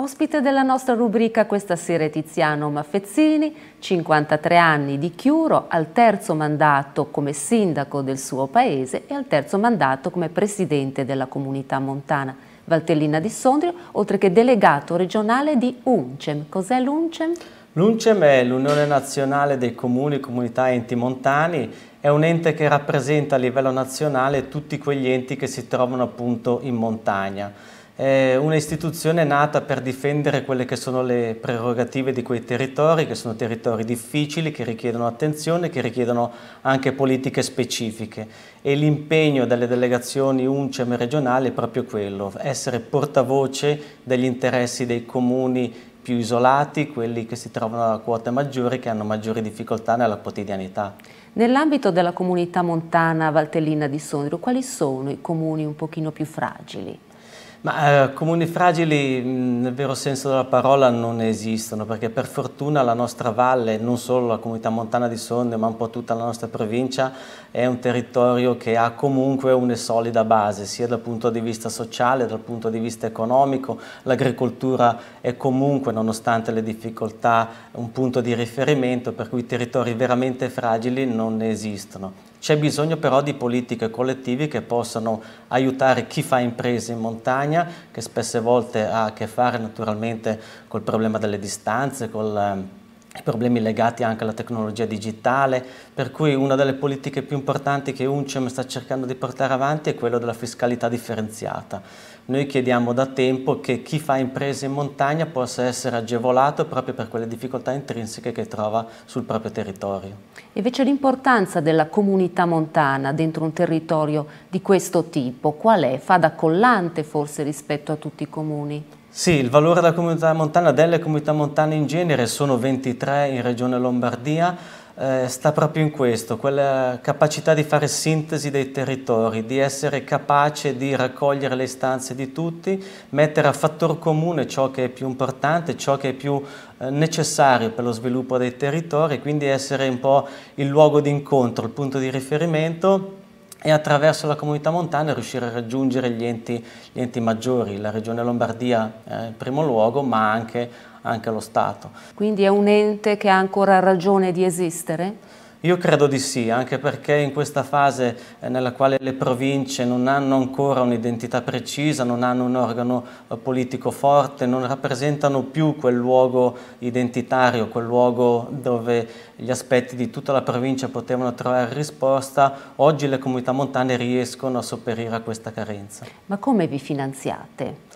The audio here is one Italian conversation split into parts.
Ospite della nostra rubrica questa sera è Tiziano Maffezzini, 53 anni di Chiuro, al terzo mandato come sindaco del suo paese e al terzo mandato come presidente della comunità montana. Valtellina di Sondrio, oltre che delegato regionale di UNCEM. Cos'è l'UNCEM? L'UNCEM è l'Unione Nazionale dei Comuni, Comunità e Enti Montani, è un ente che rappresenta a livello nazionale tutti quegli enti che si trovano appunto in montagna è un'istituzione nata per difendere quelle che sono le prerogative di quei territori, che sono territori difficili, che richiedono attenzione, che richiedono anche politiche specifiche e l'impegno delle delegazioni UNCEM regionali è proprio quello, essere portavoce degli interessi dei comuni più isolati, quelli che si trovano a quote maggiori, che hanno maggiori difficoltà nella quotidianità. Nell'ambito della comunità montana Valtellina di Sondrio, quali sono i comuni un pochino più fragili? Ma eh, comuni fragili nel vero senso della parola non esistono perché per fortuna la nostra valle, non solo la comunità montana di Sonde ma un po' tutta la nostra provincia è un territorio che ha comunque una solida base sia dal punto di vista sociale, dal punto di vista economico, l'agricoltura è comunque nonostante le difficoltà un punto di riferimento per cui territori veramente fragili non ne esistono. C'è bisogno però di politiche collettive che possano aiutare chi fa imprese in montagna, che spesse volte ha a che fare naturalmente col problema delle distanze, col ehm, problemi legati anche alla tecnologia digitale, per cui una delle politiche più importanti che UNCEM sta cercando di portare avanti è quella della fiscalità differenziata. Noi chiediamo da tempo che chi fa imprese in montagna possa essere agevolato proprio per quelle difficoltà intrinseche che trova sul proprio territorio. Invece l'importanza della comunità montana dentro un territorio di questo tipo, qual è? Fa da collante forse rispetto a tutti i comuni? Sì, il valore della comunità montana, delle comunità montane in genere, sono 23 in regione Lombardia, eh, sta proprio in questo, quella capacità di fare sintesi dei territori, di essere capace di raccogliere le istanze di tutti, mettere a fattor comune ciò che è più importante, ciò che è più eh, necessario per lo sviluppo dei territori, quindi essere un po' il luogo di incontro, il punto di riferimento e attraverso la comunità montana riuscire a raggiungere gli enti, gli enti maggiori, la regione Lombardia eh, in primo luogo, ma anche, anche lo Stato. Quindi è un ente che ha ancora ragione di esistere? Io credo di sì, anche perché in questa fase eh, nella quale le province non hanno ancora un'identità precisa, non hanno un organo eh, politico forte, non rappresentano più quel luogo identitario, quel luogo dove gli aspetti di tutta la provincia potevano trovare risposta, oggi le comunità montane riescono a sopperire a questa carenza. Ma come vi finanziate?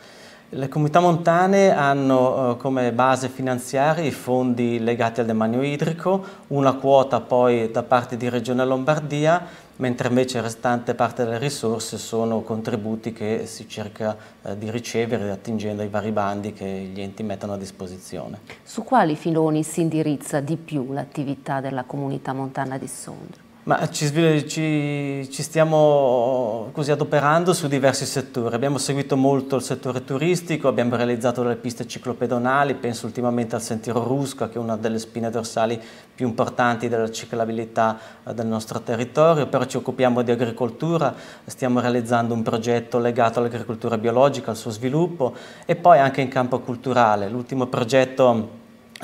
Le comunità montane hanno eh, come base finanziaria i fondi legati al demanio idrico, una quota poi da parte di Regione Lombardia, mentre invece la restante parte delle risorse sono contributi che si cerca eh, di ricevere attingendo ai vari bandi che gli enti mettono a disposizione. Su quali filoni si indirizza di più l'attività della comunità montana di Sondrio? Ma ci, ci, ci, stiamo così adoperando su diversi settori. Abbiamo seguito molto il settore turistico, abbiamo realizzato le piste ciclopedonali, penso ultimamente al sentiero Rusca, che è una delle spine dorsali più importanti della ciclabilità eh, del nostro territorio, però ci occupiamo di agricoltura, stiamo realizzando un progetto legato all'agricoltura biologica, al suo sviluppo e poi anche in campo culturale. L'ultimo progetto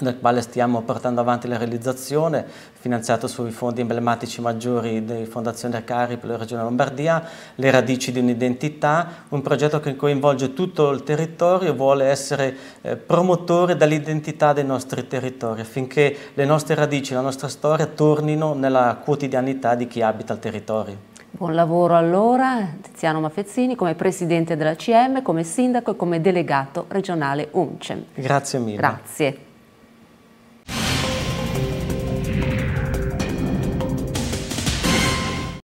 nel quale stiamo portando avanti la realizzazione, finanziato sui fondi emblematici maggiori di Fondazione per la Regione Lombardia, le radici di un'identità, un progetto che coinvolge tutto il territorio e vuole essere eh, promotore dell'identità dei nostri territori, affinché le nostre radici, la nostra storia tornino nella quotidianità di chi abita il territorio. Buon lavoro allora Tiziano Maffezzini come Presidente della CM, come Sindaco e come Delegato regionale UNCEM. Grazie mille. Grazie.